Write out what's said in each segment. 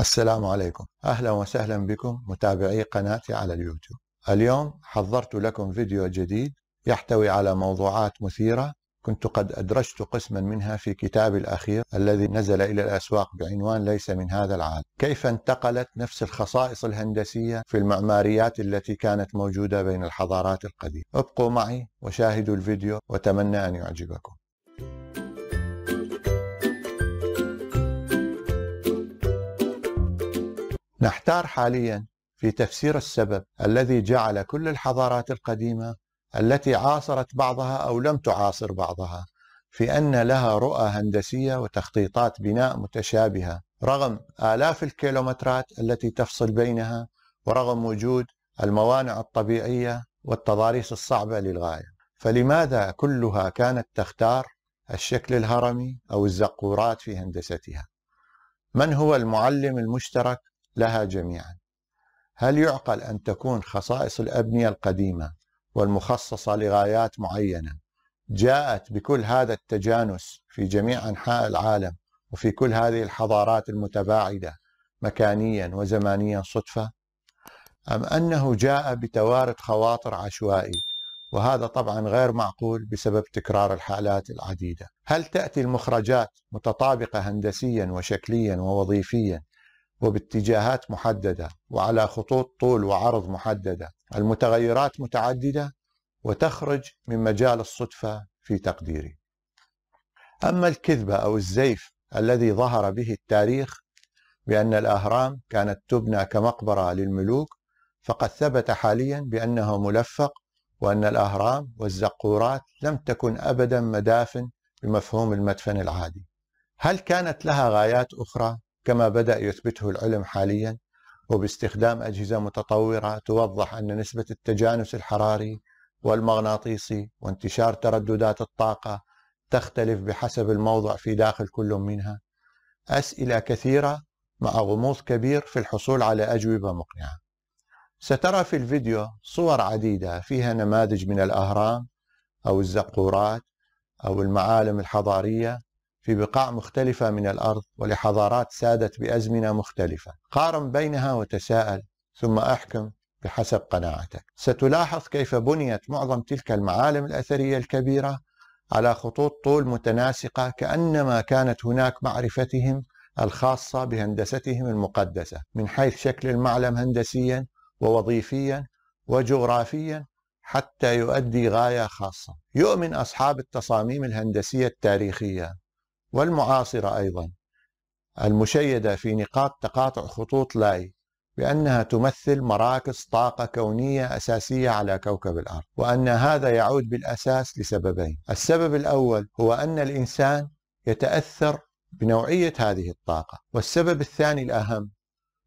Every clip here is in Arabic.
السلام عليكم أهلا وسهلا بكم متابعي قناتي على اليوتيوب اليوم حضرت لكم فيديو جديد يحتوي على موضوعات مثيرة كنت قد أدرجت قسما منها في كتابي الأخير الذي نزل إلى الأسواق بعنوان ليس من هذا العالم كيف انتقلت نفس الخصائص الهندسية في المعماريات التي كانت موجودة بين الحضارات القديمة ابقوا معي وشاهدوا الفيديو وتمنى أن يعجبكم نعم. نحتار حاليا في تفسير السبب الذي جعل كل الحضارات القديمه التي عاصرت بعضها او لم تعاصر بعضها في ان لها رؤى هندسيه وتخطيطات بناء متشابهه رغم الاف الكيلومترات التي تفصل بينها ورغم وجود الموانع الطبيعيه والتضاريس الصعبه للغايه فلماذا كلها كانت تختار الشكل الهرمي او الزقورات في هندستها من هو المعلم المشترك لها جميعا هل يعقل أن تكون خصائص الأبنية القديمة والمخصصة لغايات معينة جاءت بكل هذا التجانس في جميع أنحاء العالم وفي كل هذه الحضارات المتباعدة مكانيا وزمانيا صدفة أم أنه جاء بتوارد خواطر عشوائي وهذا طبعا غير معقول بسبب تكرار الحالات العديدة هل تأتي المخرجات متطابقة هندسيا وشكليا ووظيفيا وباتجاهات محدده وعلى خطوط طول وعرض محدده المتغيرات متعدده وتخرج من مجال الصدفه في تقديري اما الكذبه او الزيف الذي ظهر به التاريخ بان الاهرام كانت تبنى كمقبره للملوك فقد ثبت حاليا بانه ملفق وان الاهرام والزقورات لم تكن ابدا مدافن بمفهوم المدفن العادي هل كانت لها غايات اخرى كما بدأ يثبته العلم حاليا وباستخدام أجهزة متطورة توضح أن نسبة التجانس الحراري والمغناطيسي وانتشار ترددات الطاقة تختلف بحسب الموضع في داخل كل منها أسئلة كثيرة مع غموض كبير في الحصول على أجوبة مقنعة سترى في الفيديو صور عديدة فيها نماذج من الأهرام أو الزقورات أو المعالم الحضارية في بقاع مختلفة من الأرض ولحضارات سادت بأزمنة مختلفة قارن بينها وتساءل ثم أحكم بحسب قناعتك ستلاحظ كيف بنيت معظم تلك المعالم الأثرية الكبيرة على خطوط طول متناسقة كأنما كانت هناك معرفتهم الخاصة بهندستهم المقدسة من حيث شكل المعلم هندسيا ووظيفيا وجغرافيا حتى يؤدي غاية خاصة يؤمن أصحاب التصاميم الهندسية التاريخية والمعاصرة أيضا المشيدة في نقاط تقاطع خطوط لاي بأنها تمثل مراكز طاقة كونية أساسية على كوكب الأرض وأن هذا يعود بالأساس لسببين السبب الأول هو أن الإنسان يتأثر بنوعية هذه الطاقة والسبب الثاني الأهم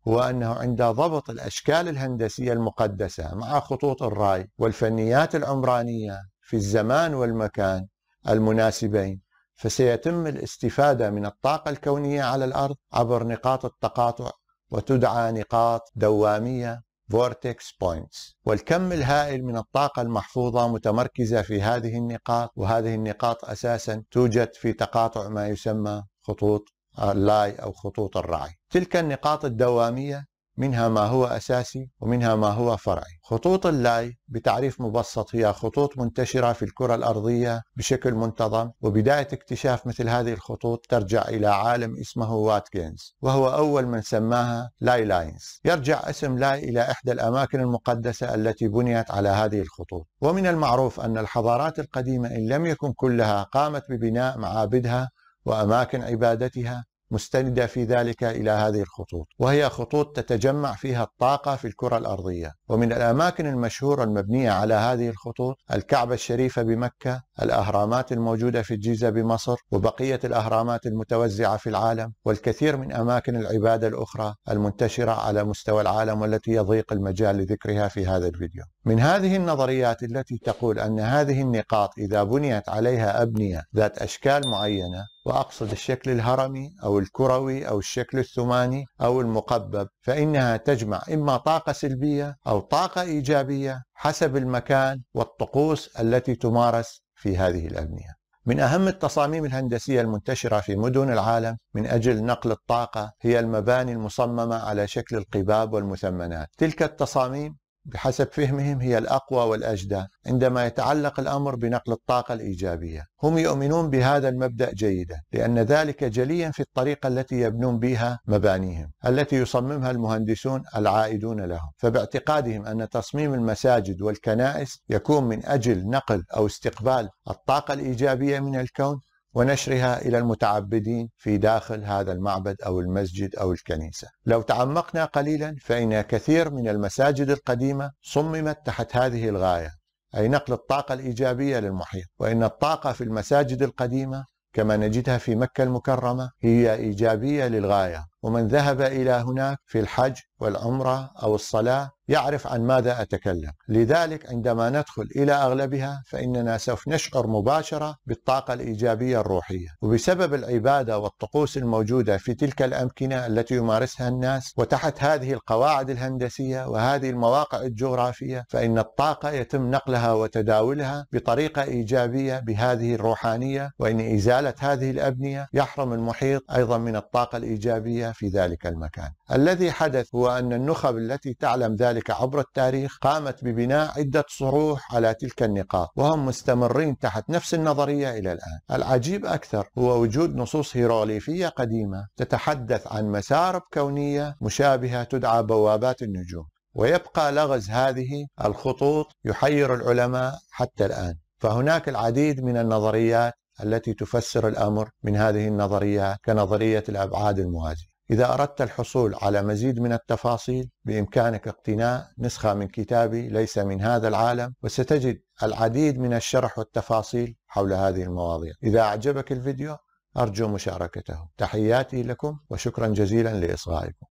هو أنه عند ضبط الأشكال الهندسية المقدسة مع خطوط الراي والفنيات العمرانية في الزمان والمكان المناسبين فسيتم الاستفاده من الطاقه الكونيه على الارض عبر نقاط التقاطع وتدعى نقاط دواميه vortex points والكم الهائل من الطاقة المحفوظة متمركزة في هذه النقاط وهذه النقاط أساسا توجد في تقاطع ما يسمى خطوط اللاي أو خطوط الرعي تلك النقاط الدوامية منها ما هو أساسي ومنها ما هو فرعي خطوط اللاي بتعريف مبسط هي خطوط منتشرة في الكرة الأرضية بشكل منتظم وبداية اكتشاف مثل هذه الخطوط ترجع إلى عالم اسمه واتكنز وهو أول من سماها لاي لاينز يرجع اسم لاي إلى إحدى الأماكن المقدسة التي بنيت على هذه الخطوط ومن المعروف أن الحضارات القديمة إن لم يكن كلها قامت ببناء معابدها وأماكن عبادتها مستندة في ذلك إلى هذه الخطوط وهي خطوط تتجمع فيها الطاقة في الكرة الأرضية ومن الأماكن المشهورة المبنية على هذه الخطوط الكعبة الشريفة بمكة الأهرامات الموجودة في الجيزة بمصر وبقية الأهرامات المتوزعة في العالم والكثير من أماكن العبادة الأخرى المنتشرة على مستوى العالم والتي يضيق المجال لذكرها في هذا الفيديو من هذه النظريات التي تقول ان هذه النقاط اذا بنيت عليها ابنيه ذات اشكال معينه واقصد الشكل الهرمي او الكروي او الشكل الثماني او المقبب فانها تجمع اما طاقه سلبيه او طاقه ايجابيه حسب المكان والطقوس التي تمارس في هذه الابنيه. من أهم التصاميم الهندسية المنتشرة في مدن العالم من أجل نقل الطاقة هي المباني المصممة على شكل القباب والمثمنات. تلك التصاميم بحسب فهمهم هي الاقوى والاجدى عندما يتعلق الامر بنقل الطاقه الايجابيه، هم يؤمنون بهذا المبدا جيدا لان ذلك جليا في الطريقه التي يبنون بها مبانيهم، التي يصممها المهندسون العائدون لهم، فباعتقادهم ان تصميم المساجد والكنائس يكون من اجل نقل او استقبال الطاقه الايجابيه من الكون ونشرها الى المتعبدين في داخل هذا المعبد او المسجد او الكنيسه. لو تعمقنا قليلا فان كثير من المساجد القديمه صممت تحت هذه الغايه، اي نقل الطاقه الايجابيه للمحيط، وان الطاقه في المساجد القديمه كما نجدها في مكه المكرمه هي ايجابيه للغايه، ومن ذهب إلى هناك في الحج والعمرة أو الصلاة يعرف عن ماذا أتكلم لذلك عندما ندخل إلى أغلبها فإننا سوف نشعر مباشرة بالطاقة الإيجابية الروحية وبسبب العبادة والطقوس الموجودة في تلك الأمكنة التي يمارسها الناس وتحت هذه القواعد الهندسية وهذه المواقع الجغرافية فإن الطاقة يتم نقلها وتداولها بطريقة إيجابية بهذه الروحانية وإن إزالة هذه الأبنية يحرم المحيط أيضا من الطاقة الإيجابية في ذلك المكان الذي حدث هو أن النخب التي تعلم ذلك عبر التاريخ قامت ببناء عدة صروح على تلك النقاط وهم مستمرين تحت نفس النظرية إلى الآن العجيب أكثر هو وجود نصوص هيروليفية قديمة تتحدث عن مسارب كونية مشابهة تدعى بوابات النجوم ويبقى لغز هذه الخطوط يحير العلماء حتى الآن فهناك العديد من النظريات التي تفسر الامر من هذه النظريات كنظريه الابعاد الموازيه إذا أردت الحصول على مزيد من التفاصيل بإمكانك اقتناء نسخة من كتابي ليس من هذا العالم وستجد العديد من الشرح والتفاصيل حول هذه المواضيع إذا أعجبك الفيديو أرجو مشاركته تحياتي لكم وشكرا جزيلا لإصغائكم